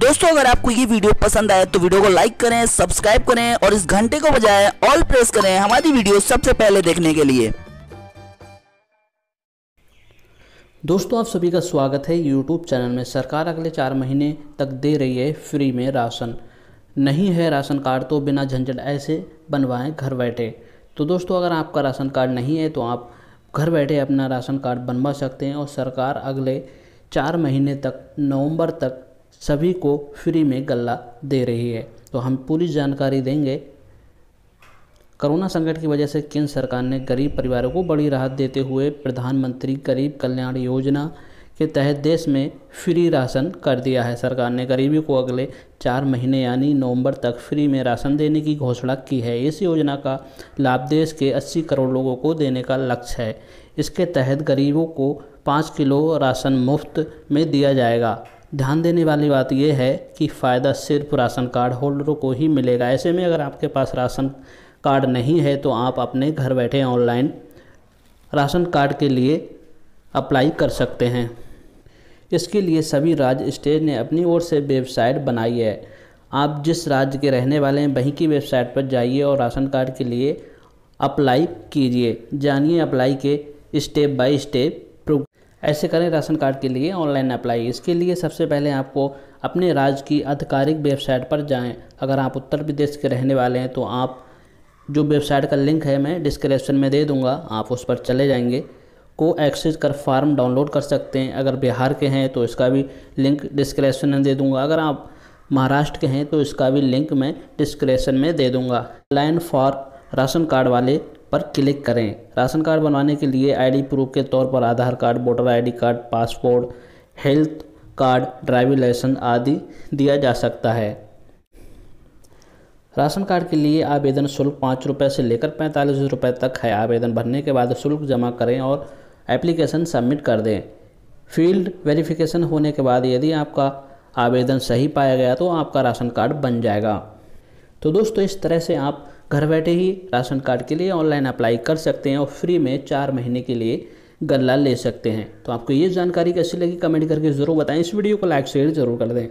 दोस्तों अगर आपको ये वीडियो पसंद आए तो वीडियो को लाइक करें सब्सक्राइब करें और इस घंटे को बजाय ऑल प्रेस करें हमारी वीडियो सबसे पहले देखने के लिए दोस्तों आप सभी का स्वागत है यूट्यूब चैनल में सरकार अगले चार महीने तक दे रही है फ्री में राशन नहीं है राशन कार्ड तो बिना झंझट ऐसे बनवाएं घर बैठे तो दोस्तों अगर आपका राशन कार्ड नहीं है तो आप घर बैठे अपना राशन कार्ड बनवा सकते हैं और सरकार अगले चार महीने तक नवंबर तक सभी को फ्री में गल्ला दे रही है तो हम पूरी जानकारी देंगे कोरोना संकट की वजह से केंद्र सरकार ने गरीब परिवारों को बड़ी राहत देते हुए प्रधानमंत्री गरीब कल्याण योजना के तहत देश में फ्री राशन कर दिया है सरकार ने गरीबी को अगले चार महीने यानी नवंबर तक फ्री में राशन देने की घोषणा की है इस योजना का लाभ देश के 80 करोड़ लोगों को देने का लक्ष्य है इसके तहत गरीबों को पाँच किलो राशन मुफ्त में दिया जाएगा ध्यान देने वाली बात यह है कि फ़ायदा सिर्फ राशन कार्ड होल्डरों को ही मिलेगा ऐसे में अगर आपके पास राशन कार्ड नहीं है तो आप अपने घर बैठे ऑनलाइन राशन कार्ड के लिए अप्लाई कर सकते हैं इसके लिए सभी राज्य स्टेट ने अपनी ओर से वेबसाइट बनाई है आप जिस राज्य के रहने वाले हैं वहीं की वेबसाइट पर जाइए और राशन कार्ड के लिए अप्लाई कीजिए जानिए अप्लाई के स्टेप बाय स्टेप ऐसे करें राशन कार्ड के लिए ऑनलाइन अप्लाई इसके लिए सबसे पहले आपको अपने राज्य की आधिकारिक वेबसाइट पर जाएं अगर आप उत्तर प्रदेश के रहने वाले हैं तो आप जो वेबसाइट का लिंक है मैं डिस्क्रिप्शन में दे दूंगा आप उस पर चले जाएंगे को एक्सेस कर फॉर्म डाउनलोड कर सकते हैं अगर बिहार के हैं तो इसका भी लिंक डिस्क्रिप्शन में दे दूँगा अगर आप महाराष्ट्र के हैं तो इसका भी लिंक मैं डिस्क्रिप्शन में दे दूँगा लाइन फॉर राशन कार्ड वाले पर क्लिक करें राशन कार्ड बनवाने के लिए आईडी प्रूफ के तौर पर Aadhaar card voter ID card passport health card driving licence आदि दिया जा सकता है राशन कार्ड के लिए आवेदन शुल्क पाँच रुपये से लेकर पैंतालीस रुपये तक है आवेदन भरने के बाद शुल्क जमा करें और एप्लीकेशन सबमिट कर दें फील्ड वेरिफिकेशन होने के बाद यदि आपका आवेदन सही पाया गया तो आपका राशन कार्ड बन जाएगा तो दोस्तों इस तरह से आप घर बैठे ही राशन कार्ड के लिए ऑनलाइन अप्लाई कर सकते हैं और फ्री में चार महीने के लिए गल्ला ले सकते हैं तो आपको ये जानकारी कैसी लगी कमेंट करके ज़रूर बताएं इस वीडियो को लाइक शेयर जरूर कर दें